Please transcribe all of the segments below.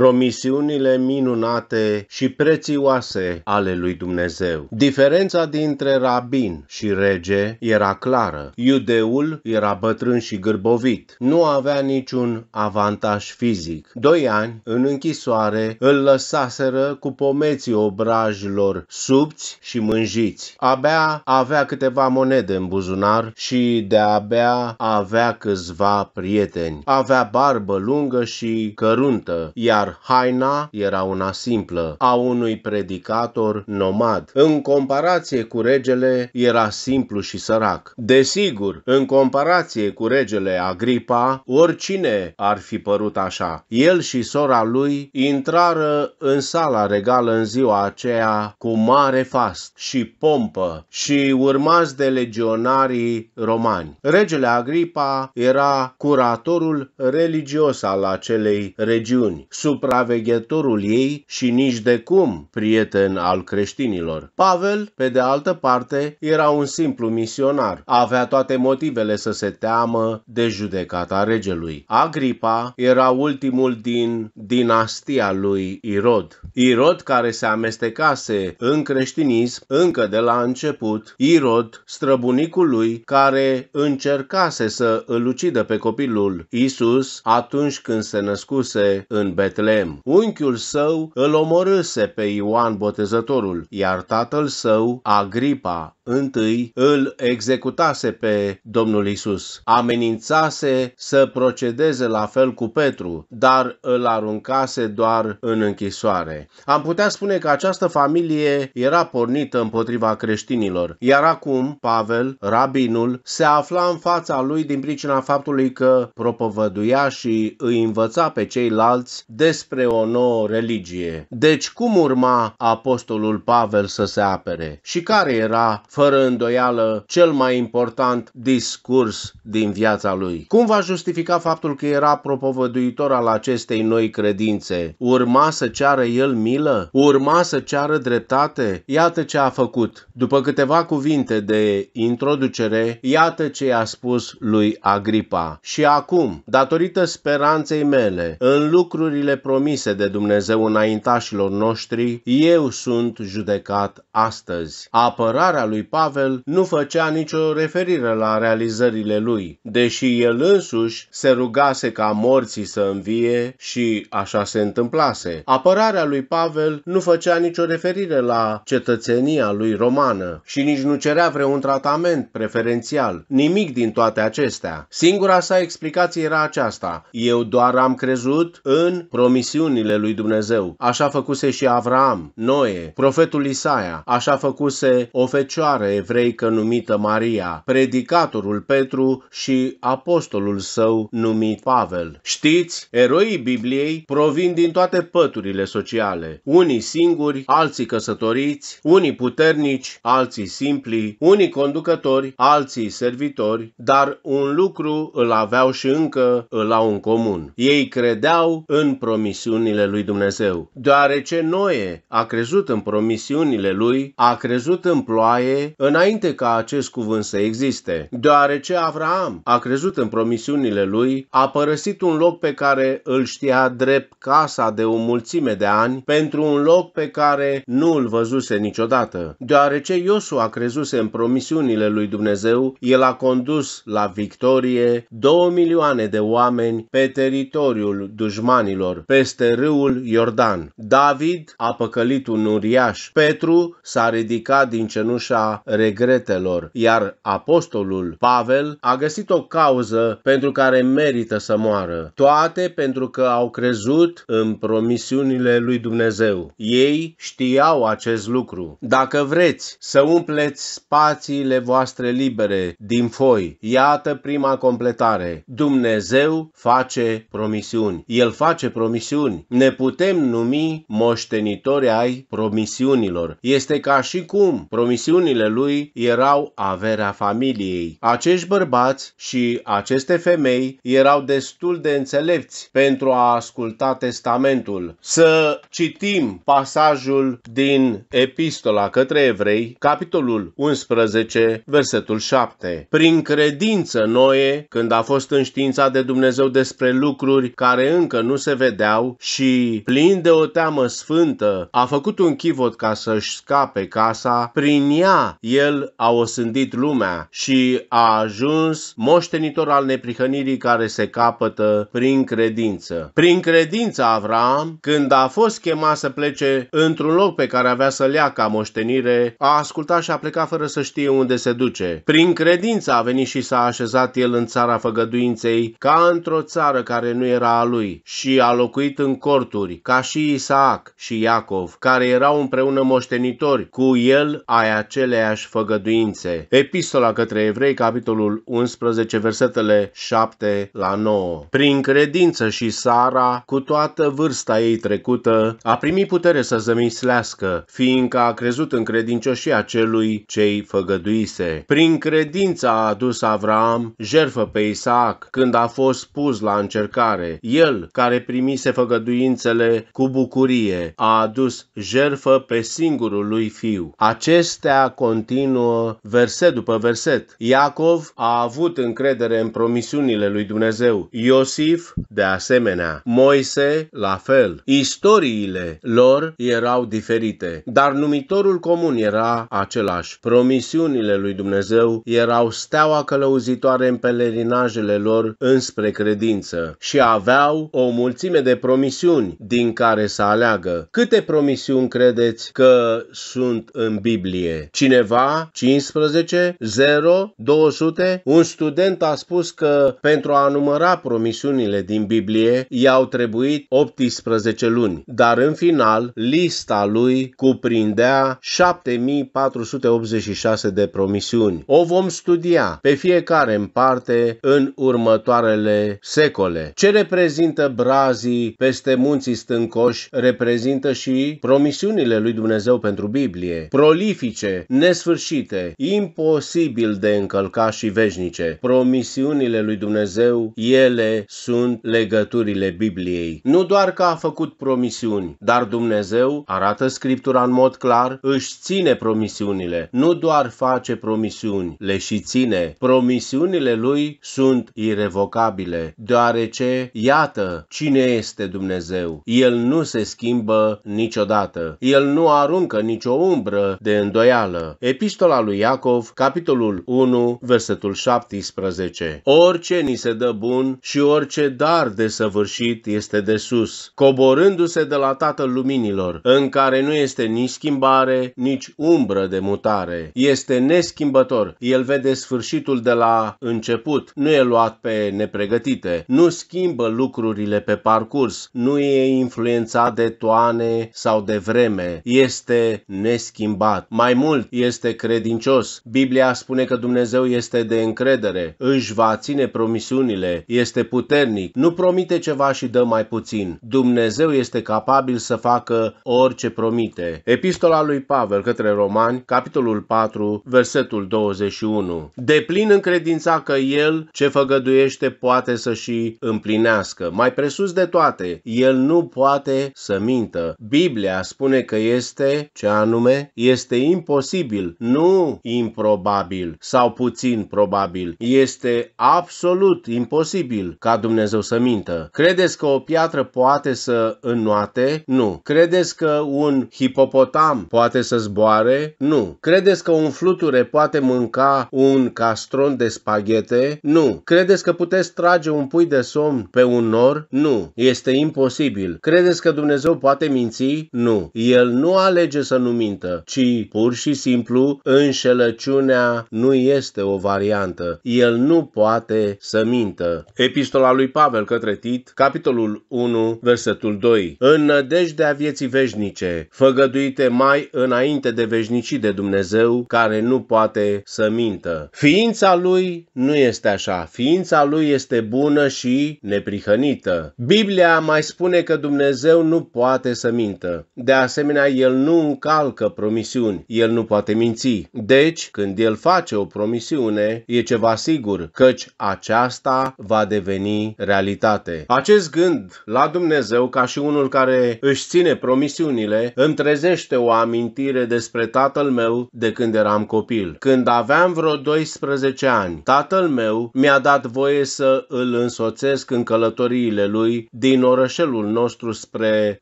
promisiunile minunate și prețioase ale lui Dumnezeu. Diferența dintre rabin și rege era clară. Iudeul era bătrân și gârbovit. Nu avea niciun avantaj fizic. Doi ani, în închisoare, îl lăsaseră cu pomeții obrajilor subți și mânjiți. Abia avea câteva monede în buzunar și de-abia avea câțiva prieteni. Avea barbă lungă și căruntă, iar dar haina era una simplă, a unui predicator nomad. În comparație cu regele, era simplu și sărac. Desigur, în comparație cu regele Agripa, oricine ar fi părut așa. El și sora lui intrară în sala regală în ziua aceea cu mare fast și pompă și urmați de legionarii romani. Regele Agripa era curatorul religios al acelei regiuni. Sub supraveghetorul ei și nici de cum prieten al creștinilor. Pavel, pe de altă parte, era un simplu misionar. Avea toate motivele să se teamă de judecata regelui. Agripa era ultimul din dinastia lui Irod. Irod care se amestecase în creștinism încă de la început, Irod, străbunicul lui, care încercase să îl ucidă pe copilul Isus atunci când se născuse în Betlehem. Betlem. Unchiul său îl omorâse pe Ioan Botezătorul, iar tatăl său, Agripa întâi, îl executase pe Domnul Isus. Amenințase să procedeze la fel cu Petru, dar îl aruncase doar în închisoare. Am putea spune că această familie era pornită împotriva creștinilor, iar acum Pavel, rabinul, se afla în fața lui din pricina faptului că propovăduia și îi învăța pe ceilalți de despre o nouă religie. Deci cum urma apostolul Pavel să se apere? Și care era, fără îndoială, cel mai important discurs din viața lui? Cum va justifica faptul că era propovăduitor al acestei noi credințe? Urma să ceară el milă? Urma să ceară dreptate? Iată ce a făcut. După câteva cuvinte de introducere, iată ce i-a spus lui Agripa. Și acum, datorită speranței mele, în lucrurile promise de Dumnezeu înaintașilor noștri, eu sunt judecat astăzi. Apărarea lui Pavel nu făcea nicio referire la realizările lui, deși el însuși se rugase ca morții să învie și așa se întâmplase. Apărarea lui Pavel nu făcea nicio referire la cetățenia lui romană și nici nu cerea vreun tratament preferențial, nimic din toate acestea. Singura sa explicație era aceasta, eu doar am crezut în promisiunea promisiunile lui Dumnezeu. Așa făcuse și Avram, Noe, profetul Isaia, așa făcuse o fecioară evreică numită Maria, predicatorul Petru și apostolul său numit Pavel. Știți, eroii Bibliei provin din toate păturile sociale, unii singuri, alții căsătoriți, unii puternici, alții simpli, unii conducători, alții servitori, dar un lucru îl aveau și încă îl au în comun. Ei credeau în promisiunile promisiunile lui Dumnezeu. Deoarece Noe a crezut în promisiunile lui, a crezut în ploaie înainte ca acest cuvânt să existe. Deoarece Avraam a crezut în promisiunile lui, a părăsit un loc pe care îl știa drept casa de o mulțime de ani pentru un loc pe care nu îl văzuse niciodată. Deoarece Iosu a crezuse în promisiunile lui Dumnezeu, el a condus la victorie două milioane de oameni pe teritoriul dușmanilor peste râul Iordan. David a păcălit un uriaș, Petru s-a ridicat din cenușa regretelor, iar apostolul Pavel a găsit o cauză pentru care merită să moară. Toate pentru că au crezut în promisiunile lui Dumnezeu. Ei știau acest lucru. Dacă vreți să umpleți spațiile voastre libere din foi, iată prima completare. Dumnezeu face promisiuni. El face promisiuni promisiuni. Ne putem numi moștenitori ai promisiunilor. Este ca și cum promisiunile lui erau averea familiei. Acești bărbați și aceste femei erau destul de înțelepți pentru a asculta testamentul. Să citim pasajul din Epistola către Evrei, capitolul 11, versetul 7. Prin credință Noe, când a fost înștiințat de Dumnezeu despre lucruri care încă nu se vedea, ședeau și, plin de o teamă sfântă, a făcut un chivot ca să-și scape casa, prin ea el a osândit lumea și a ajuns moștenitor al neprihănirii care se capătă prin credință. Prin credință Avram, când a fost chemat să plece într-un loc pe care avea să-l ia ca moștenire, a ascultat și a plecat fără să știe unde se duce. Prin credință a venit și s-a așezat el în țara făgăduinței, ca într-o țară care nu era a lui și a locuit locuit în corturi, ca și Isaac și Iacov, care erau împreună moștenitori cu el ai aceleași făgăduințe. Epistola către Evrei, capitolul 11, versetele 7 la 9. Prin credință și Sara, cu toată vârsta ei trecută, a primit putere să zămislească, fiindcă a crezut în credincioșia celui ce-i făgăduise. Prin credință a adus Avram jerfă pe Isaac când a fost pus la încercare, el care primi promise făgăduințele cu bucurie, a adus jerfă pe singurul lui fiu. Acestea continuă verset după verset. Iacov a avut încredere în promisiunile lui Dumnezeu. Iosif, de asemenea. Moise, la fel. Istoriile lor erau diferite, dar numitorul comun era același. Promisiunile lui Dumnezeu erau steaua călăuzitoare în pelerinajele lor înspre credință și aveau o mulțime de de promisiuni din care să aleagă. Câte promisiuni credeți că sunt în Biblie? Cineva? 15? 0? 200? Un student a spus că pentru a număra promisiunile din Biblie i-au trebuit 18 luni, dar în final lista lui cuprindea 7486 de promisiuni. O vom studia pe fiecare în parte în următoarele secole. Ce reprezintă brazii peste munții stâncoși reprezintă și promisiunile lui Dumnezeu pentru Biblie, prolifice, nesfârșite, imposibil de încălcat și veșnice. Promisiunile lui Dumnezeu, ele sunt legăturile Bibliei. Nu doar că a făcut promisiuni, dar Dumnezeu, arată Scriptura în mod clar, își ține promisiunile. Nu doar face promisiuni, le și ține. Promisiunile lui sunt irevocabile, deoarece, iată, cine este este Dumnezeu. El nu se schimbă niciodată. El nu aruncă nicio umbră de îndoială. Epistola lui Iacov, capitolul 1, versetul 17. Orice ni se dă bun și orice dar de săvârșit este de sus, coborându-se de la Tatăl Luminilor, în care nu este nici schimbare, nici umbră de mutare. Este neschimbător. El vede sfârșitul de la început. Nu e luat pe nepregătite. Nu schimbă lucrurile pe parcurs curs, nu e influențat de toane sau de vreme, este neschimbat. Mai mult, este credincios. Biblia spune că Dumnezeu este de încredere, își va ține promisiunile, este puternic, nu promite ceva și dă mai puțin. Dumnezeu este capabil să facă orice promite. Epistola lui Pavel către Romani, capitolul 4, versetul 21. De plin încredința că El ce făgăduiește poate să și împlinească. Mai presus de toate, poate, El nu poate să mintă. Biblia spune că este, ce anume, este imposibil, nu improbabil sau puțin probabil. Este absolut imposibil ca Dumnezeu să mintă. Credeți că o piatră poate să înnoate? Nu. Credeți că un hipopotam poate să zboare? Nu. Credeți că un fluture poate mânca un castron de spaghete? Nu. Credeți că puteți trage un pui de somn pe un nor? Nu. Este este imposibil. Credeți că Dumnezeu poate minți? Nu. El nu alege să nu mintă, ci pur și simplu înșelăciunea nu este o variantă. El nu poate să mintă. Epistola lui Pavel către Tit, capitolul 1, versetul 2. În nădejdea vieții veșnice, făgăduite mai înainte de veșnicii de Dumnezeu, care nu poate să mintă. Ființa lui nu este așa. Ființa lui este bună și neprihănită. Biblia Biblia mai spune că Dumnezeu nu poate să mintă. De asemenea, El nu încalcă promisiuni, El nu poate minți. Deci, când El face o promisiune, e ceva sigur, căci aceasta va deveni realitate. Acest gând la Dumnezeu, ca și unul care își ține promisiunile, îmi trezește o amintire despre tatăl meu de când eram copil. Când aveam vreo 12 ani, tatăl meu mi-a dat voie să îl însoțesc în călătoriile lui din din orășelul nostru spre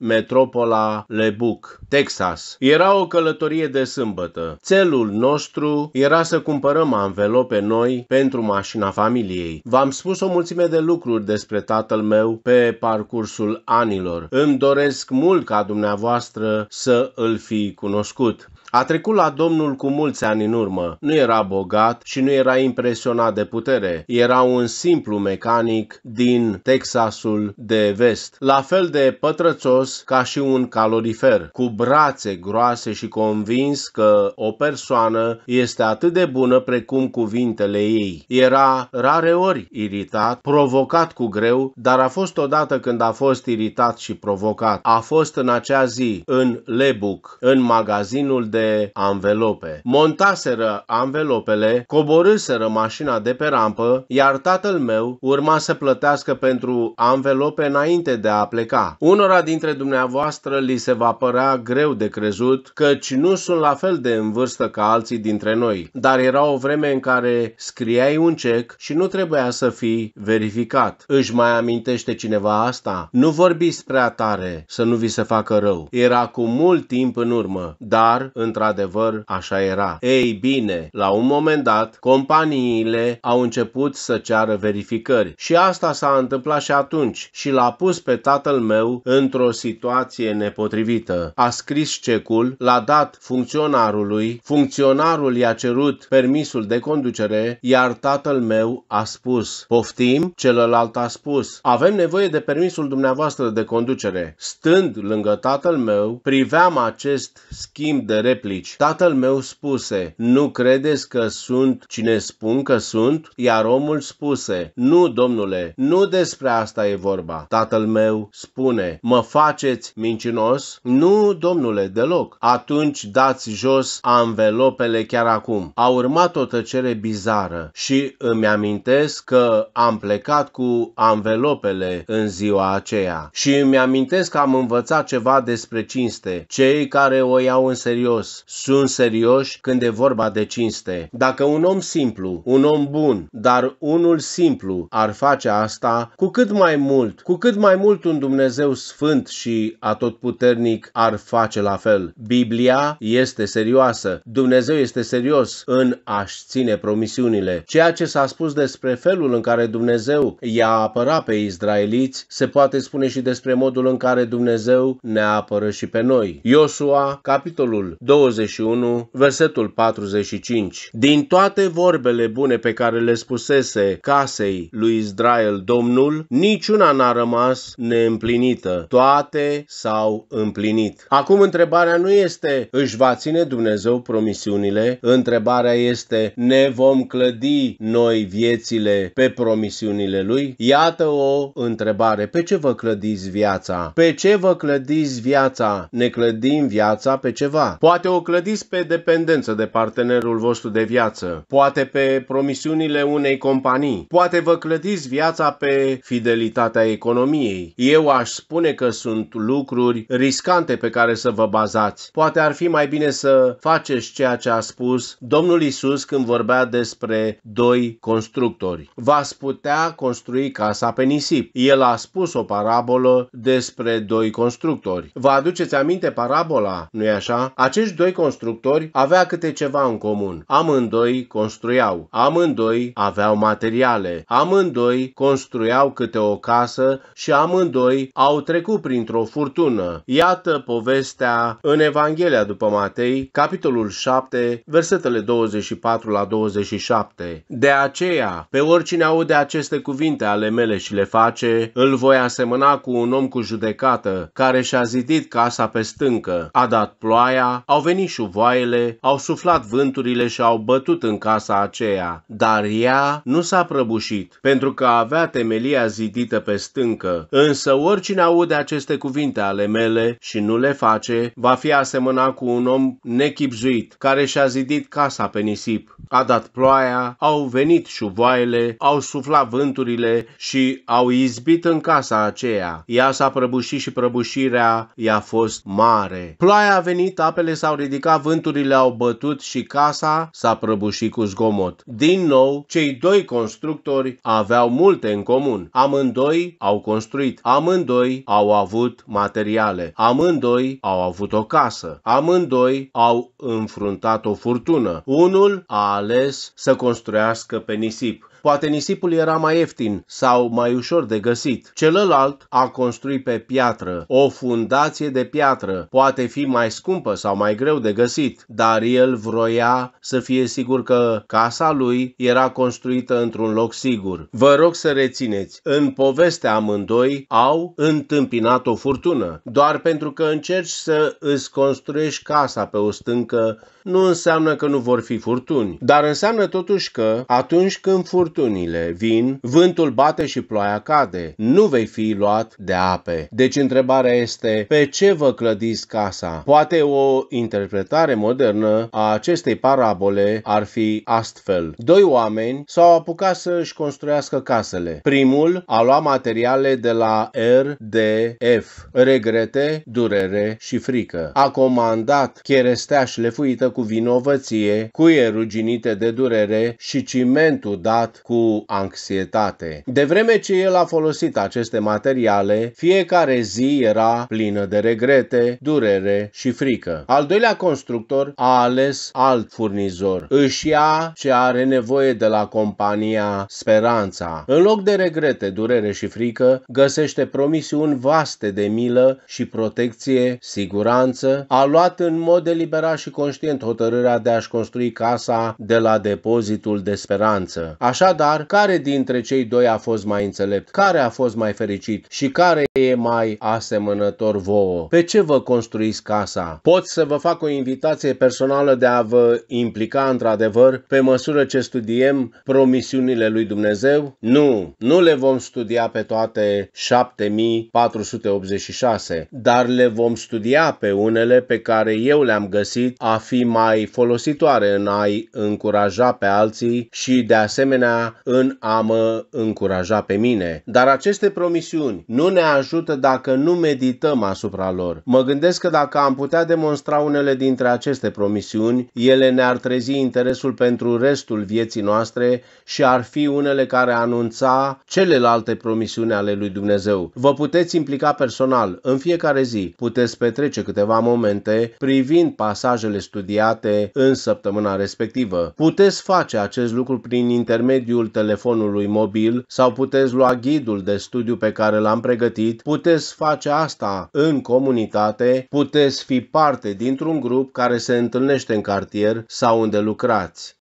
metropola Lebuc, Texas. Era o călătorie de sâmbătă. Celul nostru era să cumpărăm anvelope noi pentru mașina familiei. V-am spus o mulțime de lucruri despre tatăl meu pe parcursul anilor. Îmi doresc mult ca dumneavoastră să îl fi cunoscut. A trecut la Domnul cu mulți ani în urmă. Nu era bogat și nu era impresionat de putere. Era un simplu mecanic din Texasul de vest, la fel de pătrățos ca și un calorifer, cu brațe groase și convins că o persoană este atât de bună precum cuvintele ei. Era rare ori iritat, provocat cu greu, dar a fost odată când a fost iritat și provocat. A fost în acea zi în Lebuc, în magazinul de de anvelope. Montaseră anvelopele, coborâseră mașina de pe rampă, iar tatăl meu urma să plătească pentru anvelope înainte de a pleca. Unora dintre dumneavoastră li se va părea greu de crezut, căci nu sunt la fel de în vârstă ca alții dintre noi, dar era o vreme în care scriai un cec și nu trebuia să fii verificat. Își mai amintește cineva asta? Nu vorbiți prea tare să nu vi se facă rău. Era cu mult timp în urmă, dar în într-adevăr așa era. Ei bine, la un moment dat, companiile au început să ceară verificări și asta s-a întâmplat și atunci și l-a pus pe tatăl meu într-o situație nepotrivită. A scris cecul, l-a dat funcționarului, funcționarul i-a cerut permisul de conducere, iar tatăl meu a spus, poftim, celălalt a spus, avem nevoie de permisul dumneavoastră de conducere. Stând lângă tatăl meu, priveam acest schimb de replici. Tatăl meu spuse, nu credeți că sunt cine spun că sunt? Iar omul spuse, nu, domnule, nu despre asta e vorba. Tatăl meu spune, mă faceți mincinos? Nu, domnule, deloc. Atunci dați jos anvelopele chiar acum. A urmat o tăcere bizară și îmi amintesc că am plecat cu anvelopele în ziua aceea. Și îmi amintesc că am învățat ceva despre cinste. Cei care o iau în serios serios, sunt serioși când e vorba de cinste. Dacă un om simplu, un om bun, dar unul simplu ar face asta, cu cât mai mult, cu cât mai mult un Dumnezeu sfânt și atotputernic ar face la fel. Biblia este serioasă, Dumnezeu este serios în a-și ține promisiunile. Ceea ce s-a spus despre felul în care Dumnezeu i-a apărat pe izraeliți, se poate spune și despre modul în care Dumnezeu ne apără și pe noi. Iosua, capitolul 2 21, versetul 45. Din toate vorbele bune pe care le spusese casei lui Israel Domnul, niciuna n-a rămas neîmplinită. Toate s-au împlinit. Acum întrebarea nu este își va ține Dumnezeu promisiunile, întrebarea este ne vom clădi noi viețile pe promisiunile Lui? Iată o întrebare. Pe ce vă clădiți viața? Pe ce vă clădiți viața? Ne clădim viața pe ceva. Poate Poate o clădiți pe dependență de partenerul vostru de viață, poate pe promisiunile unei companii, poate vă clădiți viața pe fidelitatea economiei. Eu aș spune că sunt lucruri riscante pe care să vă bazați. Poate ar fi mai bine să faceți ceea ce a spus Domnul Isus când vorbea despre doi constructori. V-ați putea construi casa pe nisip. El a spus o parabolă despre doi constructori. Vă aduceți aminte parabola, nu-i așa? Acești doi constructori avea câte ceva în comun. Amândoi construiau, amândoi aveau materiale, amândoi construiau câte o casă și amândoi au trecut printr-o furtună. Iată povestea în Evanghelia după Matei, capitolul 7, versetele 24 la 27. De aceea, pe oricine aude aceste cuvinte ale mele și le face, îl voi asemăna cu un om cu judecată, care și-a zidit casa pe stâncă, a dat ploaia, au venit șuvoaiele, au suflat vânturile și au bătut în casa aceea, dar ea nu s-a prăbușit, pentru că avea temelia zidită pe stâncă. Însă oricine aude aceste cuvinte ale mele și nu le face, va fi asemănat cu un om nechipzuit, care și-a zidit casa pe nisip. A dat ploaia, au venit șuvoaiele, au suflat vânturile și au izbit în casa aceea. Ea s-a prăbușit și prăbușirea i-a fost mare. Ploaia a venit, apele s s-au ridicat, vânturile au bătut și casa s-a prăbușit cu zgomot. Din nou, cei doi constructori aveau multe în comun. Amândoi au construit, amândoi au avut materiale, amândoi au avut o casă, amândoi au înfruntat o furtună. Unul a ales să construiască pe nisip, Poate nisipul era mai ieftin sau mai ușor de găsit. Celălalt a construit pe piatră. O fundație de piatră poate fi mai scumpă sau mai greu de găsit, dar el vroia să fie sigur că casa lui era construită într-un loc sigur. Vă rog să rețineți, în povestea amândoi au întâmpinat o furtună. Doar pentru că încerci să îți construiești casa pe o stâncă, nu înseamnă că nu vor fi furtuni, dar înseamnă totuși că atunci când furtuna furtunile vin, vântul bate și ploaia cade, nu vei fi luat de ape. Deci întrebarea este, pe ce vă clădiți casa? Poate o interpretare modernă a acestei parabole ar fi astfel. Doi oameni s-au apucat să își construiască casele. Primul a luat materiale de la R, D, F, regrete, durere și frică. A comandat cherestea șlefuită cu vinovăție, cuie ruginite de durere și cimentul dat cu anxietate. De vreme ce el a folosit aceste materiale, fiecare zi era plină de regrete, durere și frică. Al doilea constructor a ales alt furnizor. Își ia ce are nevoie de la compania Speranța. În loc de regrete, durere și frică, găsește promisiuni vaste de milă și protecție, siguranță. A luat în mod deliberat și conștient hotărârea de a-și construi casa de la depozitul de speranță. Așa Așadar, care dintre cei doi a fost mai înțelept? Care a fost mai fericit? Și care e mai asemănător vouă? Pe ce vă construiți casa? Pot să vă fac o invitație personală de a vă implica într-adevăr pe măsură ce studiem promisiunile lui Dumnezeu? Nu, nu le vom studia pe toate 7486, dar le vom studia pe unele pe care eu le-am găsit a fi mai folositoare în a-i încuraja pe alții și de asemenea în a mă încuraja pe mine. Dar aceste promisiuni nu ne ajută dacă nu medităm asupra lor. Mă gândesc că dacă am putea demonstra unele dintre aceste promisiuni, ele ne-ar trezi interesul pentru restul vieții noastre și ar fi unele care anunța celelalte promisiuni ale lui Dumnezeu. Vă puteți implica personal în fiecare zi. Puteți petrece câteva momente privind pasajele studiate în săptămâna respectivă. Puteți face acest lucru prin intermediul intermediul telefonului mobil sau puteți lua ghidul de studiu pe care l-am pregătit, puteți face asta în comunitate, puteți fi parte dintr-un grup care se întâlnește în cartier sau unde lucrați.